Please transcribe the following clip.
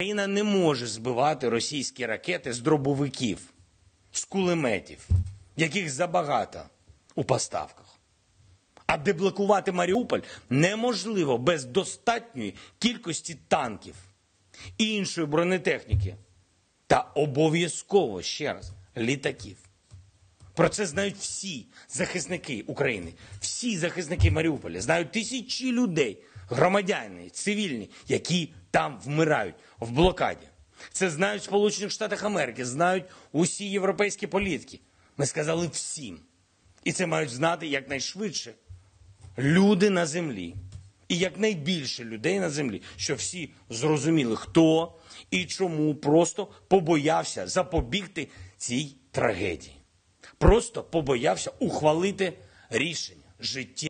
Україна не може збивати російські ракети з дробовиків, з кулеметів, яких забагато у поставках. А деблокувати Маріуполь неможливо без достатньої кількості танків і іншої бронетехніки. Та обов'язково ще раз літаків. Про це знають всі захисники України, всі захисники Маріуполя, знають тисячі людей громадяни, цивільні, які там вмирають в блокаді. Це знають в Сполучених Штатах Америки, знають усі європейські політики. Ми сказали всім. І це мають знати якнайшвидше люди на землі. І якнайбільше людей на землі, що всі зрозуміли, хто і чому просто побоявся запобігти цій трагедії. Просто побоявся ухвалити рішення життя.